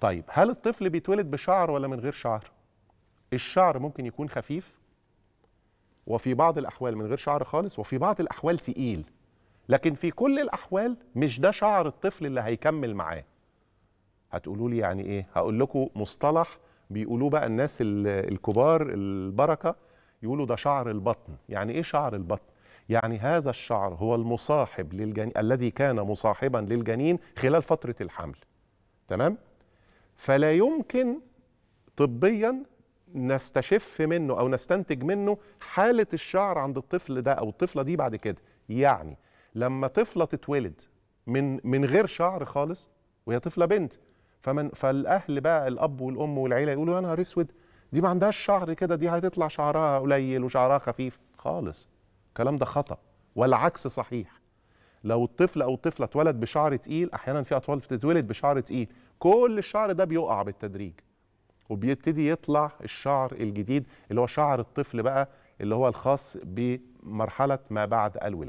طيب هل الطفل بيتولد بشعر ولا من غير شعر؟ الشعر ممكن يكون خفيف وفي بعض الأحوال من غير شعر خالص وفي بعض الأحوال تقيل لكن في كل الأحوال مش ده شعر الطفل اللي هيكمل معاه هتقولوا لي يعني إيه؟ هقول لكم مصطلح بيقولوه بقى الناس الكبار البركة يقولوا ده شعر البطن يعني إيه شعر البطن؟ يعني هذا الشعر هو المصاحب للجنين الذي كان مصاحبا للجنين خلال فترة الحمل تمام؟ فلا يمكن طبيا نستشف منه او نستنتج منه حاله الشعر عند الطفل ده او الطفله دي بعد كده يعني لما طفله تتولد من من غير شعر خالص وهي طفله بنت فمن فالاهل بقى الاب والام والعيله يقولوا يا نهار اسود دي ما عندهاش شعر كده دي هتطلع شعرها قليل وشعرها خفيف خالص الكلام ده خطا والعكس صحيح لو الطفل او الطفله اتولد بشعر تقيل احيانا في اطفال بتتولد بشعر تقيل كل الشعر ده بيقع بالتدريج وبيبتدي يطلع الشعر الجديد اللي هو شعر الطفل بقى اللي هو الخاص بمرحله ما بعد الولاده